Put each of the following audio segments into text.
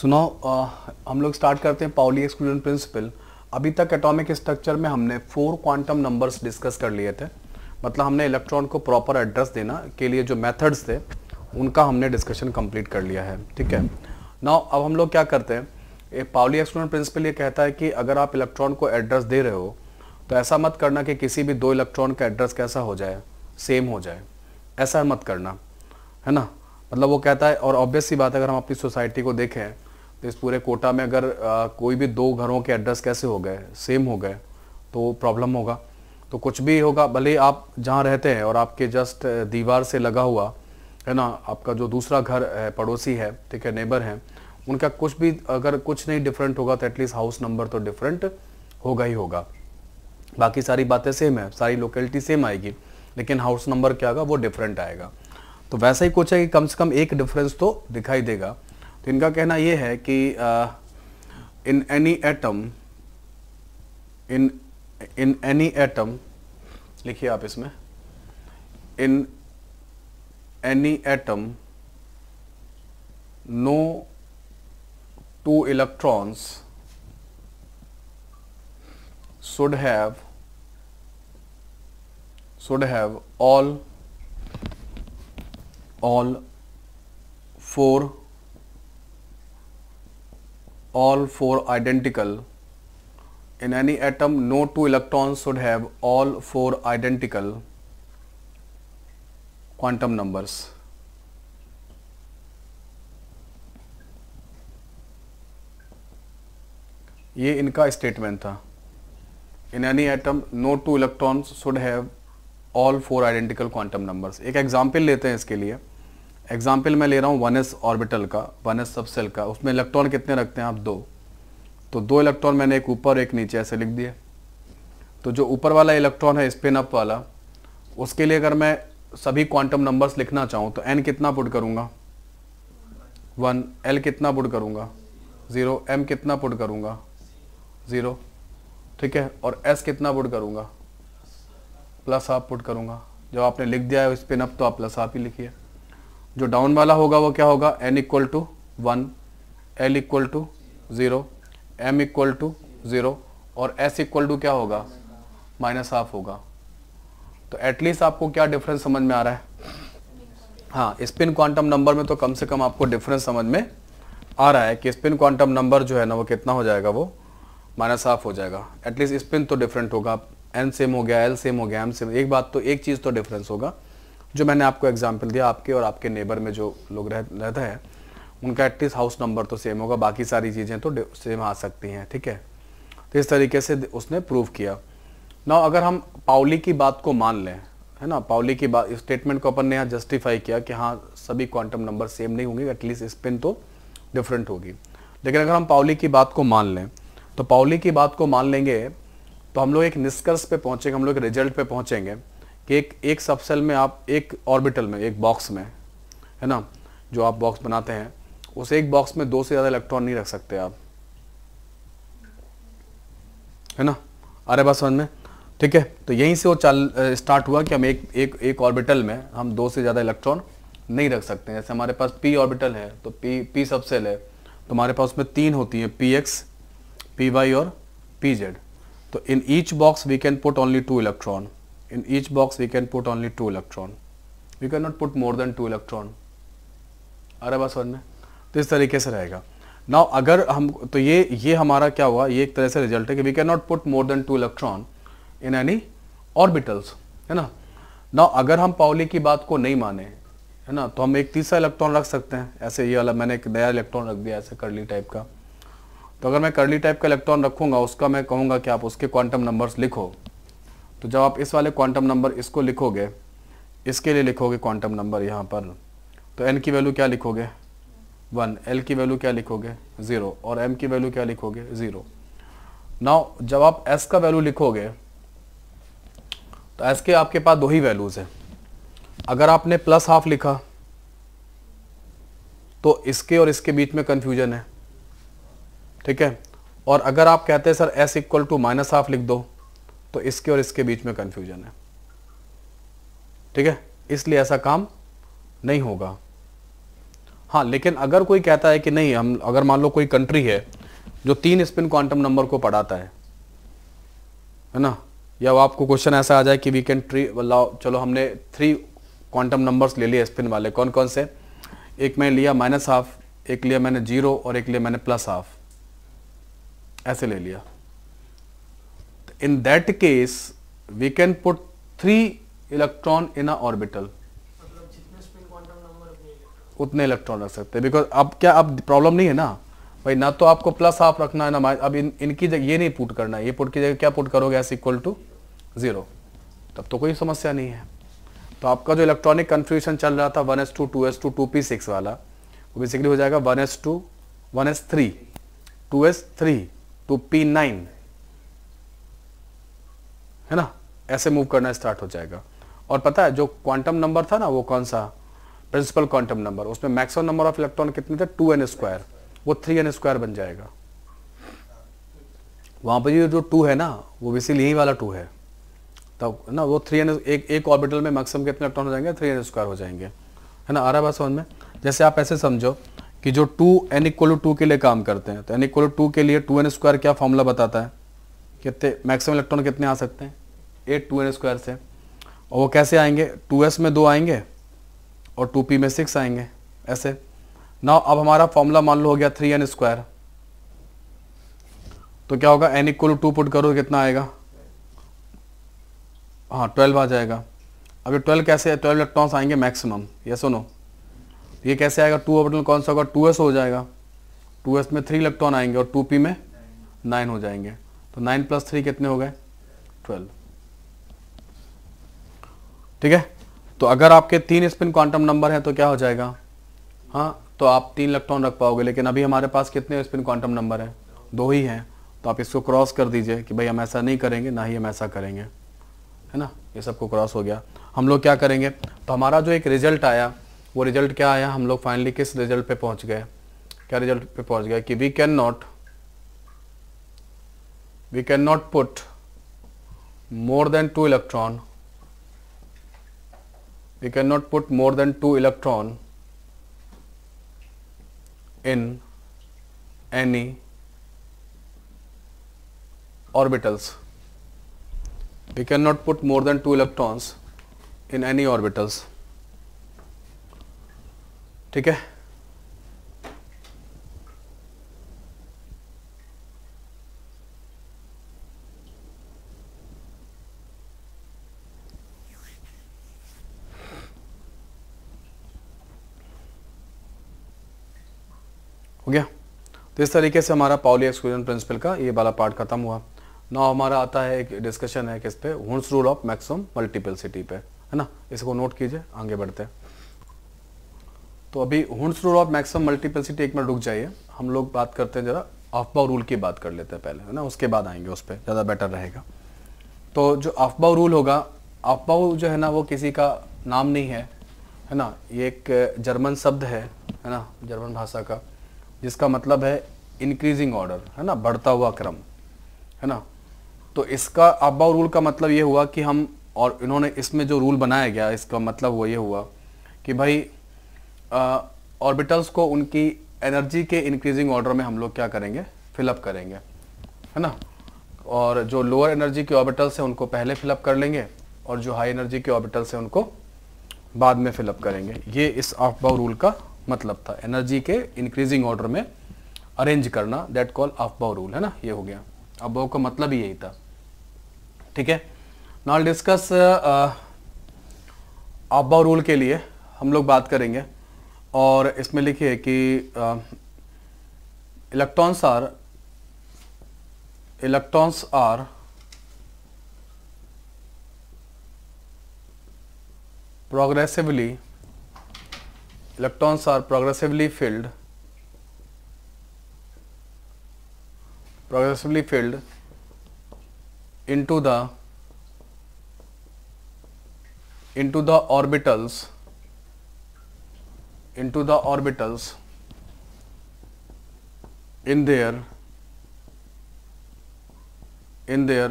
सुनो आ, हम लोग स्टार्ट करते हैं पाउली एक्सक्लूजन प्रिंसिपल अभी तक एटॉमिक स्ट्रक्चर में हमने फोर क्वांटम नंबर्स डिस्कस कर लिए थे मतलब हमने इलेक्ट्रॉन को प्रॉपर एड्रेस देना के लिए जो मेथड्स थे उनका हमने डिस्कशन कंप्लीट कर लिया है ठीक है ना अब हम लोग क्या करते हैं ए पाउली एक्सक्लूजन प्रिंसिपल ये कहता है कि अगर आप इलेक्ट्रॉन को एड्रेस दे रहे हो तो ऐसा मत करना कि किसी भी दो इलेक्ट्रॉन का एड्रेस कैसा हो जाए सेम हो जाए ऐसा मत करना है ना मतलब वो कहता है और ऑब्वियस सी बात अगर हम अपनी सोसाइटी को देखें तो इस पूरे कोटा में अगर आ, कोई भी दो घरों के एड्रेस कैसे हो गए सेम हो गए तो प्रॉब्लम होगा तो कुछ भी होगा भले आप जहाँ रहते हैं और आपके जस्ट दीवार से लगा हुआ है ना आपका जो दूसरा घर है पड़ोसी है ठीक है नेबर है उनका कुछ भी अगर कुछ नहीं डिफरेंट होगा तो एटलीस्ट हाउस नंबर तो डिफरेंट होगा ही होगा बाकी सारी बातें सेम है सारी लोकेलिटी सेम आएगी लेकिन हाउस नंबर क्या होगा वो डिफरेंट आएगा तो वैसा ही कुछ है कि कम से कम एक डिफरेंस तो दिखाई देगा तो इनका कहना यह है कि in any atom in in any atom लिखिए आप इसमें in any atom no two electrons should have should have all all four all four identical in any atom no two electrons should have all four identical quantum numbers ये इनका statement था in any atom no two electrons should have all four identical quantum numbers एक example लेते हैं इसके लिए example मैं ले रहा हूँ वन एस ऑर्बिटल का वन एस सबसेल का उसमें इलेक्ट्रॉन कितने रखते हैं आप दो तो दो इलेक्ट्रॉन मैंने एक ऊपर एक नीचे ऐसे लिख दिए तो जो ऊपर वाला इलेक्ट्रॉन है स्पिन अप वाला उसके लिए अगर मैं सभी क्वांटम नंबर्स लिखना चाहूँ तो एन कितना पुट करूँगा वन एल कितना पुट करूँगा ज़ीरो एम कितना पुट करूँगा ज़ीरो ठीक है और एस कितना पुट करूँगा प्लस आप पुट करूँगा जब आपने लिख दिया है स्पिन अप तो आप प्लस आप ही लिखिए जो डाउन वाला होगा वो क्या होगा N equal to one L equal to zero M equal to zero और एस इक्वल टू क्या होगा माइनस हाफ होगा तो एटलीस्ट आपको क्या डिफरेंस समझ में आ रहा है हाँ स्पिन क्वांटम नंबर में तो कम से कम आपको डिफरेंस समझ में आ रहा है कि स्पिन क्वांटम नंबर जो है ना वो कितना हो जाएगा वो माइनस हाफ हो जाएगा एटलीस्ट स्पिन तो डिफरेंट होगा एन सेम हो गया एल सेम हो गया एम सेम एक बात तो एक चीज़ तो डिफरेंस होगा जो मैंने आपको एग्जाम्पल दिया आपके और आपके नेबर में जो लोग रह, रहता है उनका एटलीस्ट हाउस नंबर तो सेम होगा बाकी सारी चीज़ें तो सेम आ सकती हैं ठीक है तो इस तरीके से उसने प्रूव किया ना अगर हम पाउली की बात को मान लें है ना पाउली की बात स्टेटमेंट को अपन ने यहाँ जस्टिफाई किया कि हाँ सभी क्वांटम नंबर सेम नहीं होंगे एटलीस्ट स्पिन तो डिफरेंट होगी लेकिन अगर हम पाउली की बात को मान लें तो पाउली की बात को मान लेंगे तो हम लोग एक निष्कर्ष पे पहुँचेंगे हम लोग एक रिजल्ट पे पहुँचेंगे कि एक एक सबसेल में आप एक ऑर्बिटल में एक बॉक्स में है ना जो आप बॉक्स बनाते हैं उस एक बॉक्स में दो से ज़्यादा इलेक्ट्रॉन नहीं रख सकते आप है ना अरे बात समझ में ठीक है तो यहीं से वो चाल स्टार्ट हुआ कि हम एक एक एक ऑर्बिटल में हम दो से ज़्यादा इलेक्ट्रॉन नहीं रख सकते जैसे हमारे पास पी ऑर्बिटल है तो पी पी सबसेल है तो हमारे पास उसमें तीन होती हैं पी एक्स पी वाई और पी जेड तो in each box we can put only two electron in each box we can put only two electron we cannot put more than two electron आ रहा बात समझ में तो इस तरीके से रहेगा नाउ अगर हम तो ये ये हमारा क्या हुआ ये एक तरह से रिजल्ट है कि we can not put more than two electron in any orbitals है ना नाउ अगर हम पाउली की बात को नहीं माने है ना तो हम एक तीसरा इलेक्ट्रॉन रख सकते हैं ऐसे ये वाला मैंने एक नया इलेक्ट्रॉन रख दिया ऐसे करली टाइप का तो अगर मैं करली टाइप का इलेक्ट्रॉन रखूंगा उसका मैं कहूँगा कि आप उसके क्वांटम नंबर्स लिखो तो जब आप इस वाले क्वांटम नंबर इसको लिखोगे इसके लिए लिखोगे क्वांटम नंबर यहाँ पर तो एन की वैल्यू क्या लिखोगे वन एल की वैल्यू क्या लिखोगे ज़ीरो और एम की वैल्यू क्या लिखोगे ज़ीरो नाउ जब आप एस का वैल्यू लिखोगे तो एस के आपके पास दो ही वैल्यूज़ हैं अगर आपने प्लस हाफ लिखा तो इसके और इसके बीच में कन्फ्यूजन है ठीक है और अगर आप कहते हैं sir S equal to minus half लिख दो तो इसके और इसके बीच में कंफ्यूजन है ठीक है इसलिए ऐसा काम नहीं होगा हाँ लेकिन अगर कोई कहता है कि नहीं हम अगर मान लो कोई कंट्री है जो तीन स्पिन क्वांटम नंबर को पढ़ाता है है ना या आपको क्वेश्चन ऐसा आ जाए कि वी कैन ट्री लाओ चलो हमने थ्री क्वांटम नंबर्स ले लिए स्पिन वाले कौन कौन से एक मैंने लिया माइनस हाफ एक लिया मैंने जीरो और एक लिया मैंने प्लस हाफ ऐसे ले लिया in that case we can put three electron in a orbital मतलब उतने इलेक्ट्रॉन रख सकते हैं बिकॉज अब क्या अब प्रॉब्लम नहीं है ना भाई ना तो आपको प्लस हाफ रखना है ना अब इन इनकी जगह ये नहीं पुट करना है ये पुट की जगह क्या पुट करोगे एस इक्वल टू जीरो तब तो कोई समस्या नहीं है तो आपका जो इलेक्ट्रॉनिक कन्फ्यूशन चल रहा था one S two two S two two P six वाला वो बेसिकली हो जाएगा one S two one S three two S three two P nine है ना ऐसे मूव करना स्टार्ट हो जाएगा और पता है जो क्वांटम नंबर था ना वो कौन सा प्रिंसिपल क्वांटम नंबर उसमें मैक्सिमम नंबर ऑफ इलेक्ट्रॉन कितने थे टू एन स्क्वायर वो थ्री एन स्क्वायर बन जाएगा वहां पर जो टू है ना वो बेसिकली यही वाला टू है तब तो, ना वो थ्री एन एक एक ऑर्बिटल में मैक्सिमम कितने इलेक्ट्रॉन हो जाएंगे थ्री एन स्क्वायर हो जाएंगे है ना आ रहा बात समझ में जैसे आप ऐसे समझो कि जो टू एन इक्वल टू के लिए काम करते हैं तो एन इक्वल टू के लिए टू एन स्क्वायर क्या फॉर्मूला बताता है कितने मैक्सिमम इलेक्ट्रॉन कितने आ सकते हैं एट टू एन स्क्वायर से और वो कैसे आएंगे टू एस में दो आएंगे और टू पी में सिक्स आएंगे ऐसे ना अब हमारा फॉर्मूला मान लो हो गया थ्री एन स्क्वायर तो क्या होगा एन इक्वल टू पुट करो कितना आएगा हाँ ट्वेल्व आ जाएगा अब ये ट्वेल्व कैसे ट्वेल्व इलेक्ट्रॉन्स आएंगे मैक्सिमम ये सुनो ये कैसे आएगा टू ऑप्टन कौन सा होगा टू एस हो जाएगा टू एस में थ्री इलेक्ट्रॉन आएंगे और टू पी में नाइन हो जाएंगे तो नाइन प्लस थ्री कितने हो गए ट्वेल्व ठीक है तो अगर आपके तीन स्पिन क्वांटम नंबर है तो क्या हो जाएगा हाँ तो आप तीन इलेक्ट्रॉन रख पाओगे लेकिन अभी हमारे पास कितने स्पिन क्वांटम नंबर हैं दो ही हैं तो आप इसको क्रॉस कर दीजिए कि भाई हम ऐसा नहीं करेंगे ना ही हम ऐसा करेंगे है ना ये सबको क्रॉस हो गया हम लोग क्या करेंगे तो हमारा जो एक रिजल्ट आया वो रिजल्ट क्या आया हम लोग फाइनली किस रिजल्ट पे पहुंच गए क्या रिजल्ट पे पहुंच गए कि we can not we cannot put more than 2 electron we cannot put more than 2 electron in any orbitals we cannot put more than 2 electrons in any orbitals ठीक है हो गया तो इस तरीके से हमारा पाउली एक्सक्लूजन प्रिंसिपल का ये वाला पार्ट खत्म हुआ ना हमारा आता है एक डिस्कशन है किस पे whose rule of maximum city पे है ना इसको नोट कीजिए आगे बढ़ते हैं तो अभी whose rule of maximum city एक मिनट रुक जाइए हम लोग बात करते हैं जरा अफबाव रूल की बात कर लेते हैं पहले है ना उसके बाद आएंगे उस पर ज़्यादा बेटर रहेगा तो जो अफबाव रूल होगा अफबाव जो है ना वो किसी का नाम नहीं है है ना ये एक जर्मन शब्द है है ना जर्मन भाषा का जिसका मतलब है इंक्रीजिंग ऑर्डर है ना बढ़ता हुआ क्रम है ना तो इसका अबाउ रूल का मतलब ये हुआ कि हम और इन्होंने इसमें जो रूल बनाया गया इसका मतलब वो ये हुआ कि भाई ऑर्बिटल्स को उनकी एनर्जी के इंक्रीजिंग ऑर्डर में हम लोग क्या करेंगे फिलअप करेंगे है ना और जो लोअर एनर्जी के ऑर्बिटल्स हैं उनको पहले फिलअप कर लेंगे और जो हाई एनर्जी के ऑर्बिटल्स हैं उनको बाद में फिलअप करेंगे ये इस अफबाउ रूल का मतलब था एनर्जी के इंक्रीजिंग ऑर्डर में अरेंज करना दैट कॉल अफबाव रूल है ना ये हो गया अफबाव का मतलब ही यही था ठीक है नॉल डिस्कस अफबाव रूल के लिए हम लोग बात करेंगे और इसमें लिखिए कि electrons are electrons are progressively electrons are progressively filled progressively filled into the into the orbitals into the orbitals in their in their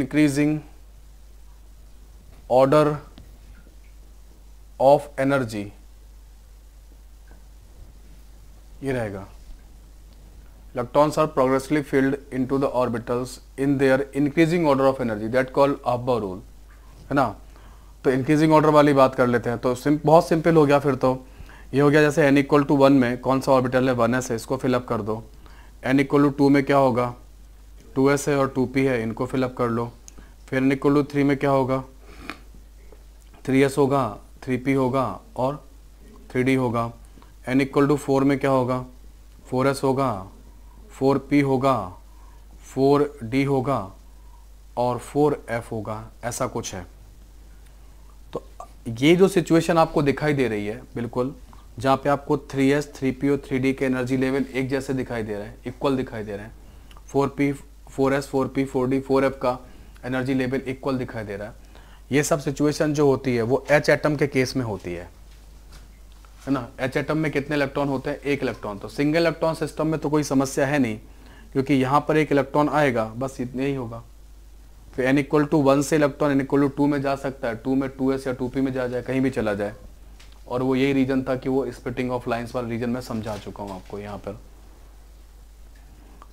increasing order of energy ये रहेगा electrons are progressively filled into the orbitals in their increasing order of energy that call Aufbau rule है ना तो increasing order वाली बात कर लेते हैं तो सिंप, बहुत सिंपल हो गया फिर तो ये हो गया जैसे एन इक्वल टू वन में कौन सा ऑर्बिटल है वन एस है इसको फिलअप कर दो एन इक्वल टू टू में क्या होगा टू एस है और टू पी है इनको फिलअप कर लो फिर एन इक्वल टू थ्री में क्या होगा थ्री एस होगा थ्री पी होगा और थ्री डी होगा एन इक्वल टू फोर में क्या होगा फोर एस होगा फोर पी होगा फोर डी होगा और फोर एफ होगा ऐसा कुछ है तो ये जो सिचुएशन आपको दिखाई दे रही है बिल्कुल जहाँ पे आपको थ्री एस थ्री पी और थ्री डी के एनर्जी लेवल एक जैसे दिखाई दे रहे हैं इक्वल दिखाई दे रहे हैं four P four S four P four D four F का एनर्जी लेवल इक्वल दिखाई दे रहा है ये सब सिचुएशन जो होती है वो एच एटम के केस में होती है है ना एच एटम में कितने इलेक्ट्रॉन होते हैं एक इलेक्ट्रॉन तो सिंगल इलेक्ट्रॉन सिस्टम में तो कोई समस्या है नहीं क्योंकि यहाँ पर एक इलेक्ट्रॉन आएगा बस इतने ही होगा फिर एन इक्वल टू वन से electron N equal to two में जा सकता है टू में टू एस या टू पी में जा जाए कहीं भी चला जाए और वो यही रीजन था कि वो स्प्लिटिंग ऑफ लाइन्स वाला रीजन मैं समझा चुका हूँ आपको यहाँ पर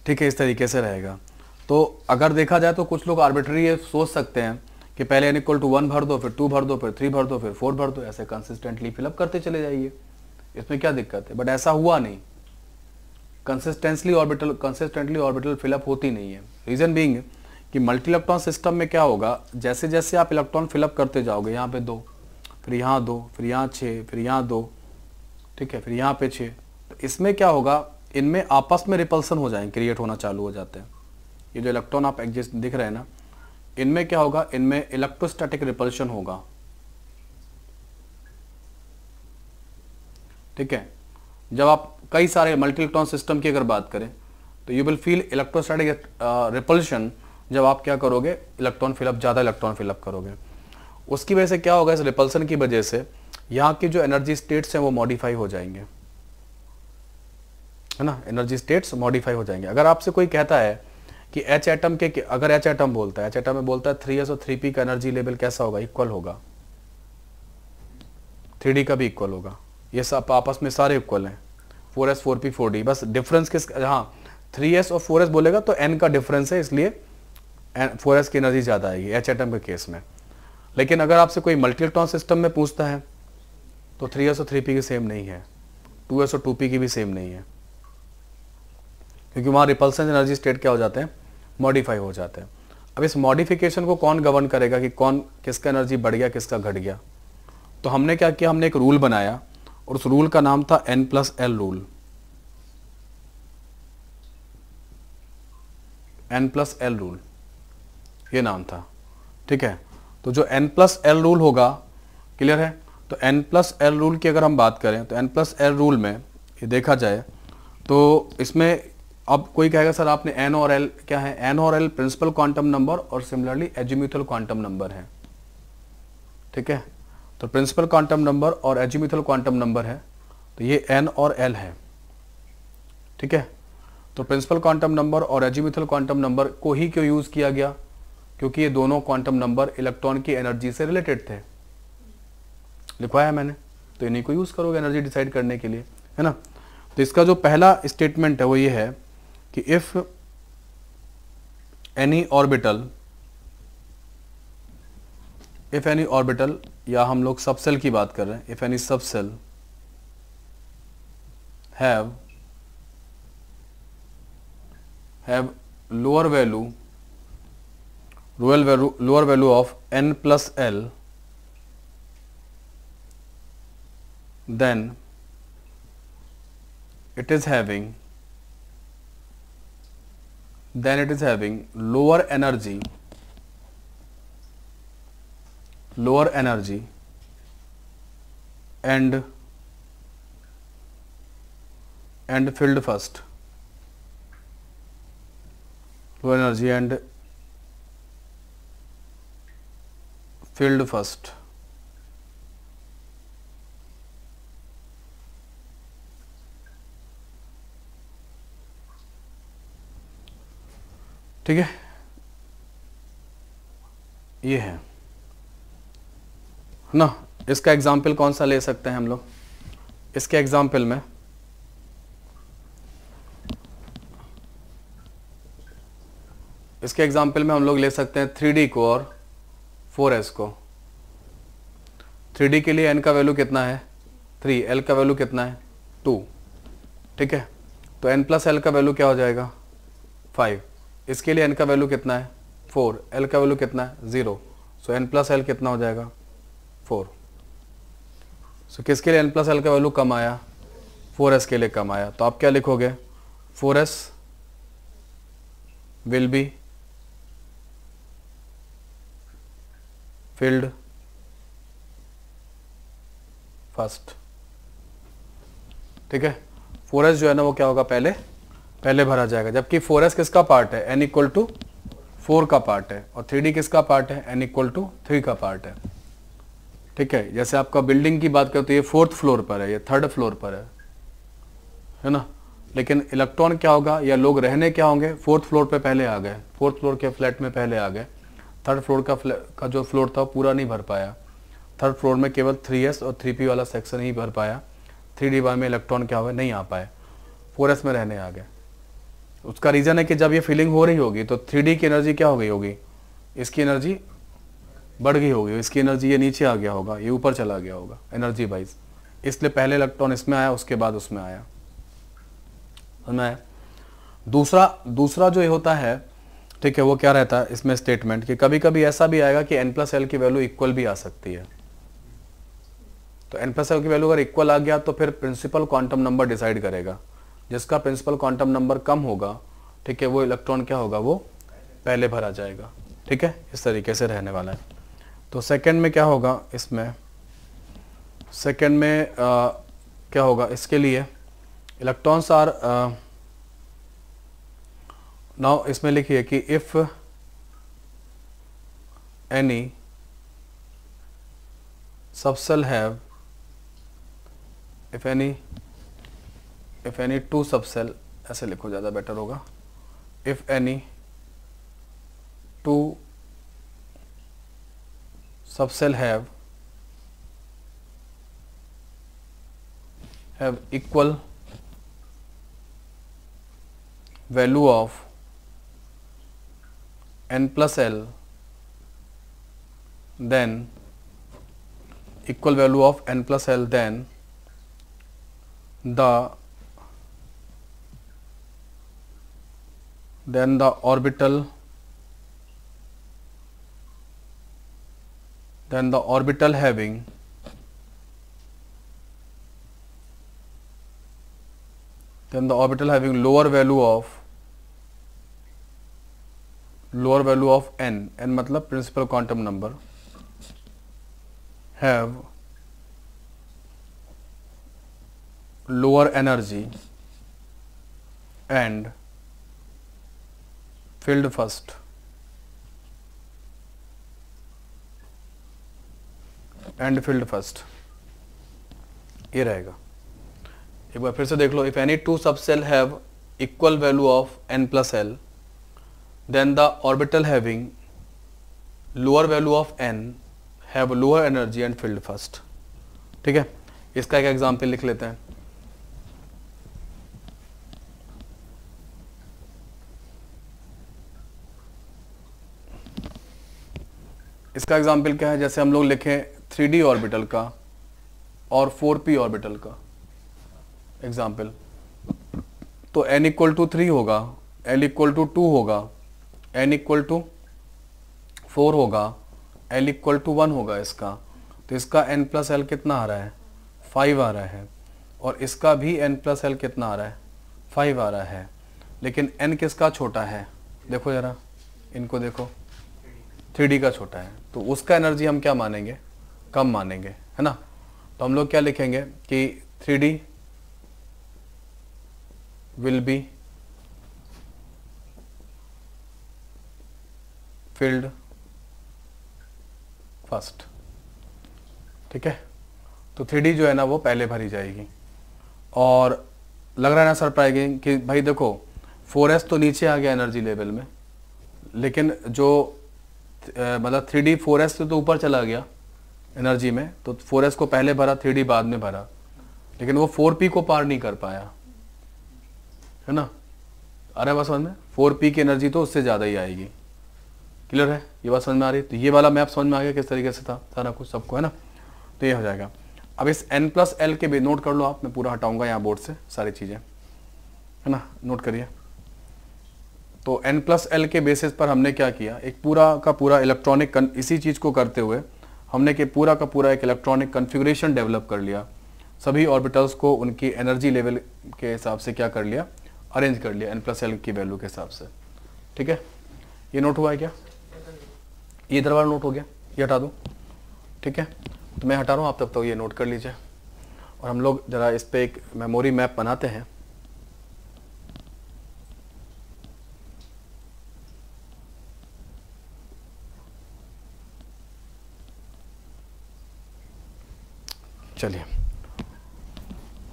ठीक है इस तरीके से रहेगा तो अगर देखा जाए तो कुछ लोग आर्बिट्री सोच सकते हैं कि पहले एन इक्वल टू वन भर दो फिर टू भर दो फिर थ्री भर दो फिर फोर भर दो ऐसे कंसिस्टेंटली फिलअप करते चले जाइए इसमें क्या दिक्कत है बट ऐसा हुआ नहीं consistently orbital consistently orbital fill up होती नहीं है रीजन बींग कि मल्टी इलेक्ट्रॉन सिस्टम में क्या होगा जैसे जैसे आप इलेक्ट्रॉन फिलअप करते जाओगे यहाँ पे दो फिर यहाँ दो फिर यहाँ छः फिर यहाँ दो ठीक है फिर यहाँ पे छः तो इसमें क्या होगा इनमें आपस में रिपल्सन हो जाएंगे क्रिएट होना चालू हो जाते हैं ये जो इलेक्ट्रॉन आप एग्जिस्ट दिख रहे हैं ना इनमें क्या होगा इनमें इलेक्ट्रोस्टैटिक रिपल्शन होगा ठीक है जब आप कई सारे मल्टी इलेक्ट्रॉन सिस्टम की अगर बात करें तो you will feel electrostatic repulsion जब आप क्या करोगे इलेक्ट्रॉन फिलअप ज़्यादा इलेक्ट्रॉन फिलअप करोगे उसकी वजह से क्या होगा इस रिपल्सन की वजह से यहाँ की जो एनर्जी स्टेट्स हैं वो मॉडिफाई हो जाएंगे है ना एनर्जी स्टेट्स मॉडिफाई हो जाएंगे अगर आपसे कोई कहता है कि एच एटम के अगर एच एटम बोलता है एच एटम में बोलता है थ्री एस और थ्री पी का एनर्जी लेवल कैसा होगा इक्वल होगा थ्री डी का भी इक्वल होगा ये सब आपस में सारे इक्वल हैं four S four P four D बस डिफरेंस किस हाँ थ्री एस और फोर एस बोलेगा तो एन का डिफरेंस है इसलिए फोर एस की एनर्जी ज़्यादा आएगी एच एटम के केस में लेकिन अगर आपसे कोई मल्टीटॉन सिस्टम में पूछता है तो थ्री एस और थ्री पी की सेम नहीं है टू एस और टू पी की भी सेम नहीं है क्योंकि वहाँ रिपल्सन एनर्जी स्टेट क्या हो जाते हैं मॉडिफाई हो जाते हैं अब इस मॉडिफिकेशन को कौन गवर्न करेगा कि कौन किसका एनर्जी बढ़ गया किसका घट गया तो हमने क्या किया हमने एक रूल बनाया और उस रूल का नाम था N plus L rule N plus L rule ये नाम था ठीक है तो जो एन प्लस एल रूल होगा क्लियर है तो एन प्लस एल रूल की अगर हम बात करें तो एन प्लस एल रूल में ये देखा जाए तो इसमें अब कोई कहेगा सर आपने एन और एल क्या है एन और एल प्रिंसिपल क्वांटम नंबर और सिमिलरली एजुमिथल क्वांटम नंबर है ठीक है तो प्रिंसिपल क्वांटम नंबर और एजुमिथल क्वांटम नंबर है तो ये एन और एल है ठीक है तो प्रिंसिपल क्वांटम नंबर और एजुमिथल क्वांटम नंबर को ही क्यों यूज़ किया गया क्योंकि ये दोनों क्वांटम नंबर इलेक्ट्रॉन की एनर्जी से रिलेटेड थे लिखवाया मैंने तो इन्हीं को यूज़ करोगे एनर्जी डिसाइड करने के लिए है ना तो इसका जो पहला स्टेटमेंट है वो ये है कि if any orbital if any orbital या हम लोग सबसेल की बात कर रहे हैं if any subshell have have lower value royal value lower value of N plus L then it is having then it is having lower energy lower energy and and filled first Lower energy and filled first ठीक है ये है ना इसका example कौन सा ले सकते हैं हम लोग इसके एग्जाम्पल में इसके एग्जाम्पल में हम लोग ले सकते हैं थ्री डी को और फोर एस को थ्री डी के लिए एन का वैल्यू कितना है थ्री एल का वैल्यू कितना है टू ठीक है तो एन प्लस एल का वैल्यू क्या हो जाएगा फाइव इसके लिए एन का वैल्यू कितना है फोर एल का वैल्यू कितना है zero so N plus L कितना हो जाएगा फोर सो so, किसके लिए एन प्लस एल का वैल्यू कम आया फोर एस के लिए कम आया तो आप क्या लिखोगे four S will be filled first ठीक है फोर एस जो है ना वो क्या होगा पहले पहले भरा जाएगा जबकि फोर एस किसका पार्ट है एन इक्वल टू फोर का पार्ट है और थ्री डी किसका पार्ट है एन इक्वल टू थ्री का पार्ट है ठीक है जैसे आपका बिल्डिंग की बात करें तो ये फोर्थ फ्लोर पर है ये थर्ड फ्लोर पर है है ना लेकिन इलेक्ट्रॉन क्या होगा या लोग रहने क्या होंगे फोर्थ फ्लोर पे पहले आ गए फोर्थ फ्लोर के फ्लैट में पहले आ गए थर्ड फ्लोर का का जो फ्लोर था पूरा नहीं भर पाया थर्ड फ्लोर में केवल थ्री एस और थ्री पी वाला सेक्शन ही भर पाया थ्री डी वाई में इलेक्ट्रॉन क्या हुआ नहीं आ पाए फोर एस में रहने आ गए उसका रीज़न है कि जब ये फीलिंग हो रही होगी तो थ्री की एनर्जी क्या हो गई होगी इसकी एनर्जी बढ़ गई होगी इसकी एनर्जी ये नीचे आ गया होगा ये ऊपर चला गया होगा एनर्जी वाइज इसलिए पहले इलेक्ट्रॉन इसमें आया उसके बाद उसमें आया समझ दूसरा दूसरा जो ये होता है ठीक है वो क्या रहता है इसमें स्टेटमेंट कि कभी कभी ऐसा भी आएगा कि एन प्लस एल की वैल्यू इक्वल भी आ सकती है तो एन प्लस एल की वैल्यू अगर इक्वल आ गया तो फिर प्रिंसिपल क्वांटम नंबर डिसाइड करेगा जिसका प्रिंसिपल क्वांटम नंबर कम होगा ठीक है वो इलेक्ट्रॉन क्या होगा वो पहले भरा जाएगा ठीक है इस तरीके से रहने वाला है तो सेकंड में क्या होगा इसमें सेकंड में आ, क्या होगा इसके लिए इलेक्ट्रॉन्स आर नाउ इसमें लिखिए कि if any subshell have if any if any two subshell ऐसे लिखो ज़्यादा बेटर होगा if any two subshell have have equal value of N plus L then equal value of N plus L then the then the orbital then the orbital having then the orbital having lower value of lower value of n n matlab principal quantum number have lower energy and filled first and filled first ये रहेगा एक बार फिर से देख लो if any two subshell have equal value of N plus L then the orbital having lower value of N have lower energy and filled first ठीक है इसका एक एग्जाम्पल लिख लेते हैं इसका एग्जाम्पल क्या है जैसे हम लोग लिखें थ्री डी ऑर्बिटल का और फोर पी ऑर्बिटल का एग्जाम्पल तो एन इक्वल टू थ्री होगा एल इक्वल टू टू होगा एन इक्वल टू फोर होगा एल इक्वल टू वन होगा इसका तो इसका एन प्लस एल कितना आ रहा है फाइव आ रहा है और इसका भी एन प्लस एल कितना आ रहा है फाइव आ रहा है लेकिन एन किसका छोटा है देखो ज़रा इनको देखो थ्री का छोटा है तो उसका एनर्जी हम क्या मानेंगे कम मानेंगे है ना तो हम लोग क्या लिखेंगे कि three D will be filled first ठीक है तो थ्री जो है ना वो पहले भरी जाएगी और लग रहा है ना सरप्राइजिंग कि भाई देखो 4s तो नीचे आ गया एनर्जी लेवल में लेकिन जो मतलब थ्री डी फोर एस तो ऊपर चला गया एनर्जी में तो फोर एस को पहले भरा थ्री डी बाद में भरा लेकिन वो फोर पी को पार नहीं कर पाया है ना अरे बस बात समझ में फोर पी की एनर्जी तो उससे ज़्यादा ही आएगी क्लियर है ये बात समझ में आ रही है तो ये वाला मैप समझ में आ गया किस तरीके से था सारा कुछ सबको है ना तो ये हो जाएगा अब इस एन प्लस एल के भी नोट कर लो आप मैं पूरा हटाऊंगा यहाँ बोर्ड से सारी चीज़ें है ना नोट करिए तो एन प्लस एल के बेसिस पर हमने क्या किया एक पूरा का पूरा इलेक्ट्रॉनिक इसी चीज़ को करते हुए हमने के पूरा का पूरा एक इलेक्ट्रॉनिक कन्फिग्रेशन डेवलप कर लिया सभी ऑर्बिटल्स को उनकी एनर्जी लेवल के हिसाब से क्या कर लिया अरेंज कर लिया एन प्लस एल की वैल्यू के हिसाब से ठीक है ये नोट हुआ है क्या ये इधर वाला नोट हो गया ये हटा दूँ ठीक है तो मैं हटा रहा हूँ आप तब तक तो ये नोट कर लीजिए और हम लोग ज़रा इस पर एक मेमोरी मैप बनाते हैं चलिए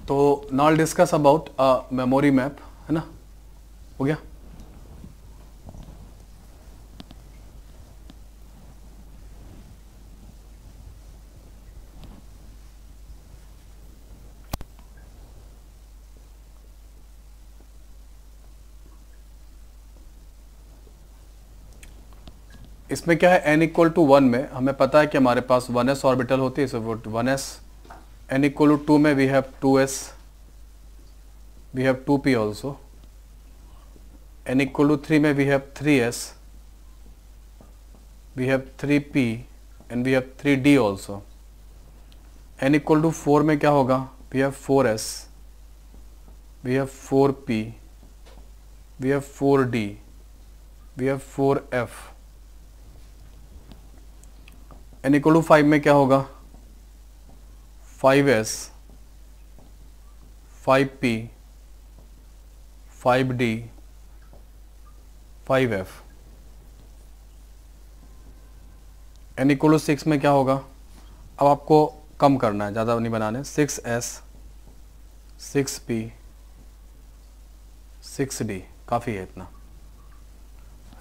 तो now discuss about a memory map है ना हो गया इसमें क्या है n इक्वल टू वन में हमें पता है कि हमारे पास वन एस ऑर्बिटल होती है so one S n equal to 2 में we have 2s we have 2p also n equal to 3 में we have 3s we have 3p and we have 3d also n equal to 4 में क्या होगा we have 4s we have 4p we have 4d we have 4f n equal to 5 में क्या होगा five S P five D five N equal to six में क्या होगा अब आपको कम करना है ज़्यादा नहीं बनाने six S six P six D काफ़ी है इतना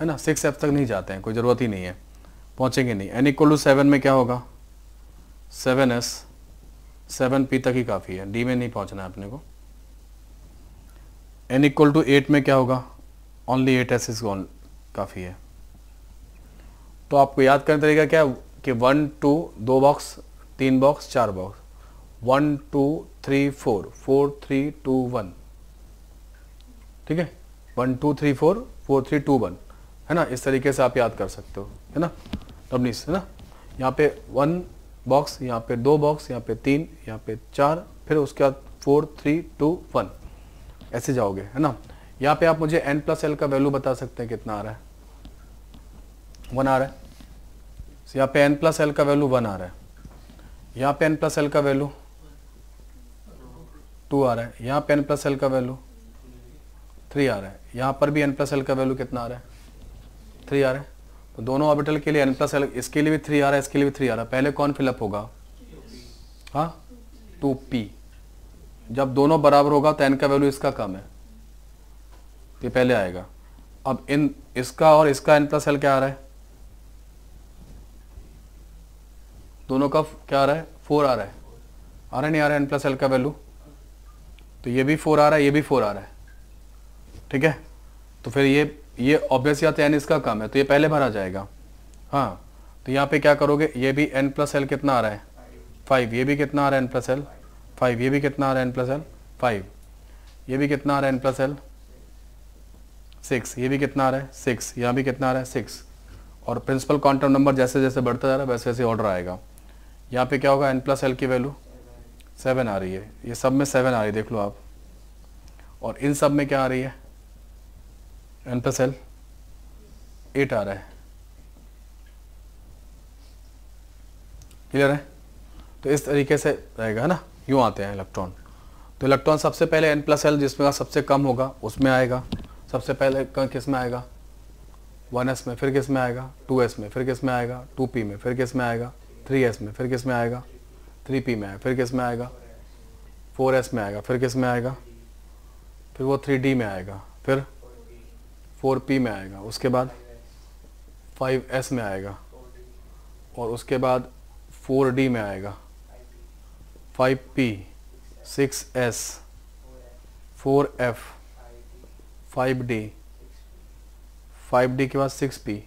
है ना सिक्स एफ तक नहीं जाते हैं कोई ज़रूरत ही नहीं है पहुँचेंगे नहीं एन इक्वल टू सेवन में क्या होगा सेवन एस सेवन पी तक ही काफ़ी है डी में नहीं पहुंचना है अपने को एन इक्वल टू एट में क्या होगा ओनली एट एस इज काफ़ी है तो आपको याद करने तरीका क्या कि वन टू दो बॉक्स तीन बॉक्स चार box one two three four four three two one ठीक है one two three four four three two one है ना इस तरीके से आप याद कर सकते हो है ना नीस है ना यहाँ पे वन बॉक्स यहाँ पे दो बॉक्स यहाँ पे तीन यहाँ पे चार फिर उसके बाद फोर थ्री टू वन ऐसे जाओगे है ना यहाँ पे आप मुझे एन प्लस एल का वैल्यू बता सकते हैं कितना आ रहा है वन आ रहा है यहाँ पे एन प्लस एल का वैल्यू वन आ रहा है यहाँ पे एन प्लस एल का वैल्यू टू आ रहा है यहाँ पे एन प्लस एल का वैल्यू थ्री आ रहा है यहाँ पर भी एन प्लस एल का वैल्यू कितना आ रहा है थ्री आ रहा है तो दोनों ऑर्बिटल के लिए एन प्लस एल इसके लिए भी थ्री आ रहा है इसके लिए भी थ्री आ रहा है पहले कौन फिलअप होगा हाँ टू तो पी जब दोनों बराबर होगा तो एन का वैल्यू इसका कम है ये पहले आएगा अब इन इसका और इसका एन प्लस एल क्या आ रहा है दोनों का क्या आ रहा है फोर आ रहा है आ रहा है नहीं आ रहा है एन प्लस एल का वैल्यू तो ये भी फोर आ रहा है ये भी फोर आ रहा है ठीक है तो फिर ये ये ऑब्वियस या एन तो इसका कम है तो ये पहले भर आ जाएगा हाँ तो यहाँ पे क्या करोगे ये भी एन प्लस एल कितना आ रहा है फाइव ये भी कितना आ रहा है एन प्लस एल फाइव ये भी कितना आ रहा है एन प्लस एल फाइव ये भी कितना आ रहा है एन प्लस एल सिक्स ये भी कितना आ रहा है सिक्स यहाँ भी कितना आ रहा है सिक्स और प्रिंसिपल क्वांटम नंबर जैसे जैसे बढ़ता जा रहा है वैसे वैसे ऑर्डर आएगा यहाँ पे क्या होगा एन प्लस एल की वैल्यू सेवन आ रही है ये सब में सेवन आ रही है देख लो आप और इन सब में क्या आ रही है एन प्लस एल एट आ रहा है क्लियर है तो इस तरीके से रहेगा है ना यूँ आते हैं इलेक्ट्रॉन तो इलेक्ट्रॉन सबसे पहले एन प्लस एल जिसमें सबसे कम होगा उसमें आएगा सबसे पहले किस में आएगा वन एस में फिर किस में आएगा टू एस में फिर किस में आएगा टू पी में फिर किस में आएगा थ्री एस में फिर किस में आएगा थ्री पी में आएगा फिर किस में आएगा फोर एस में आएगा फिर किस में आएगा फिर वो थ्री डी में आएगा फिर फोर पी में आएगा उसके बाद फाइव एस में आएगा और उसके बाद फोर डी में आएगा five P six S four F five D five D के बाद six P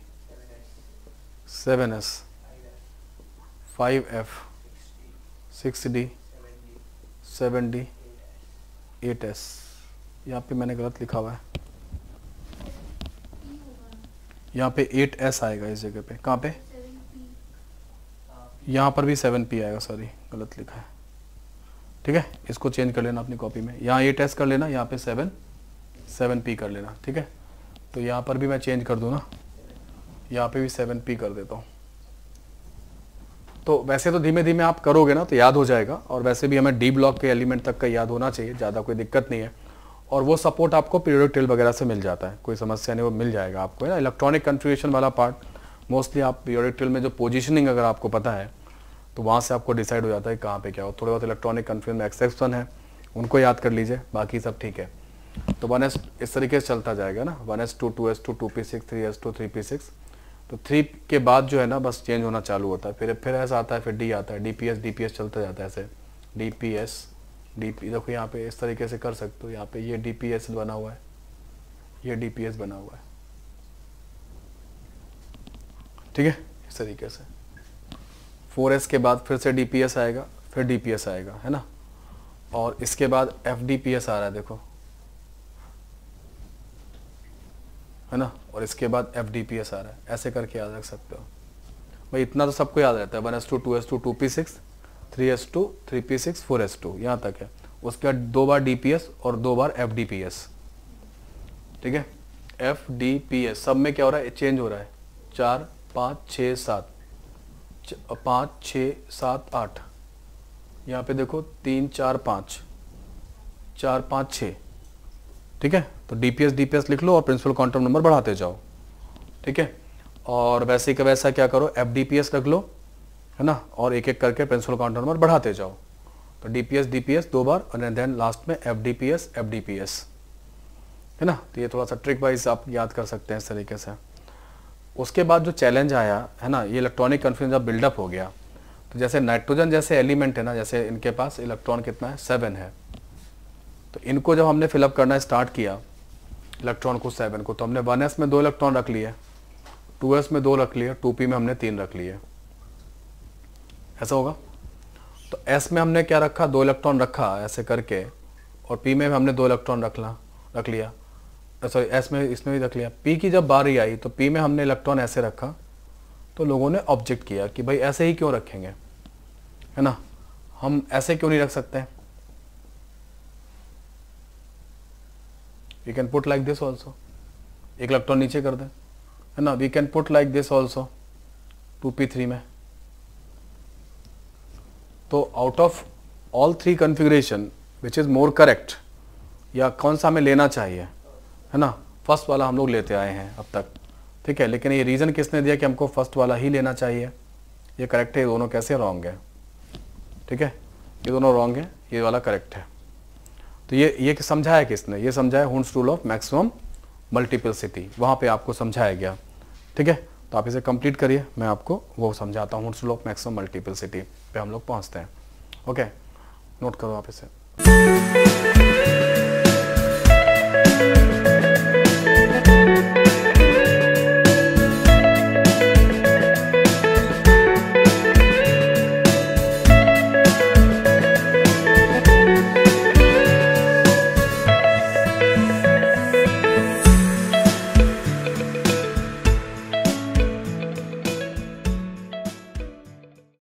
seven S five F six D seven D eight S यहाँ पे मैंने गलत लिखा हुआ है यहाँ पे एट एस आएगा इस जगह पे कहाँ पे यहाँ पर भी सेवन पी आएगा सॉरी गलत लिखा है ठीक है इसको चेंज कर लेना अपनी कॉपी में यहाँ एट एस कर लेना यहाँ पे सेवन सेवन पी कर लेना ठीक है तो यहाँ पर भी मैं चेंज कर दूँ ना यहाँ पे भी सेवन पी कर देता हूँ तो वैसे तो धीमे धीमे आप करोगे ना तो याद हो जाएगा और वैसे भी हमें डी ब्लॉक के एलिमेंट तक का याद होना चाहिए ज़्यादा कोई दिक्कत नहीं है और वो सपोर्ट आपको पीरियोडिक टेल वगैरह से मिल जाता है कोई समस्या नहीं वो मिल जाएगा आपको है ना इलेक्ट्रॉनिक कन्फ्यूशन वाला पार्ट मोस्टली आप पीरियोडिक टेल में जो पोजीशनिंग अगर आपको पता है तो वहाँ से आपको डिसाइड हो जाता है कहाँ पे क्या हो थोड़े बहुत इलेक्ट्रॉनिक कन्फ्यूजन में एक्सेप्शन है उनको याद कर लीजिए बाकी सब ठीक है तो वन एस इस तरीके से चलता जाएगा ना one S two two S two two P six three S two three P six तो थ्री के बाद जो है ना बस चेंज होना चालू होता है फिर फिर ऐसा आता है फिर डी आता है D P S D P S चलता जाता है ऐसे D P S D P देखो यहाँ पे इस तरीके से कर सकते हो यहाँ पे ये डी पी एस बना हुआ है ये डी पी एस बना हुआ है ठीक है इस तरीके से फोर एस के बाद फिर से डी पी एस आएगा फिर डी पी एस आएगा है ना और इसके बाद एफ डी पी एस आ रहा है देखो है ना और इसके बाद एफ डी पी एस आ रहा है ऐसे करके याद रख सकते हो भाई इतना तो सबको याद रहता है one S two two S two two P six three S two three P six four S two यहाँ तक है उसके बाद दो बार डी पी एस और दो बार एफ डी पी एस ठीक है एफ डी पी एस सब में क्या हो रहा है चेंज हो रहा है चार पाँच छ सात पाँच छ सात आठ यहाँ पे देखो तीन चार पाँच चार पाँच छ ठीक है तो D P S D P S लिख लो और प्रिंसिपल कॉन्टेक्ट नंबर बढ़ाते जाओ ठीक है और वैसे का वैसा क्या करो एफ डी पी एस रख लो है ना और एक एक करके पेंसिल अकाउंट नंबर बढ़ाते जाओ तो डीपीएस डीपीएस दो बार और देन लास्ट में F D P S F D P S है ना तो ये थोड़ा सा ट्रिक वाइज आप याद कर सकते हैं इस तरीके से उसके बाद जो चैलेंज आया है ना ये इलेक्ट्रॉनिक कन्फ्यूजन जब बिल्डअप हो गया तो जैसे नाइट्रोजन जैसे एलिमेंट है ना जैसे इनके पास इलेक्ट्रॉन कितना है सेवन है तो इनको जब हमने फिलअप करना स्टार्ट किया इलेक्ट्रॉन को सेवन को तो हमने वन में दो इलेक्ट्रॉन रख लिए टू में दो रख लिए टू में हमने तीन रख लिए ऐसा होगा तो एस में हमने क्या रखा दो इलेक्ट्रॉन रखा ऐसे करके और पी में भी हमने दो इलेक्ट्रॉन रखना रख लिया सॉरी एस में इसमें भी रख लिया पी की जब बारी आई तो पी में हमने इलेक्ट्रॉन ऐसे रखा तो लोगों ने ऑब्जेक्ट किया कि भाई ऐसे ही क्यों रखेंगे है ना हम ऐसे क्यों नहीं रख सकते we can put like this also एक इलेक्ट्रॉन नीचे कर दें है ना we can put like this also two P three में तो out of all three configuration which is more correct या कौन सा हमें लेना चाहिए है ना फर्स्ट वाला हम लोग लेते आए हैं अब तक ठीक है लेकिन ये रीज़न किसने दिया कि हमको फर्स्ट वाला ही लेना चाहिए ये करेक्ट है ये दोनों कैसे रॉन्ग है ठीक है ये दोनों रॉन्ग है ये वाला करेक्ट है तो ये ये समझाया किसने ये समझाया हुस rule of maximum multiplicity वहाँ पर आपको समझाया गया ठीक है तो आप इसे कंप्लीट करिए मैं आपको वो समझाता हूँ स्लोप मैक्सिमम मल्टीपल सिटी पे हम लोग पहुँचते हैं ओके नोट करो आप इसे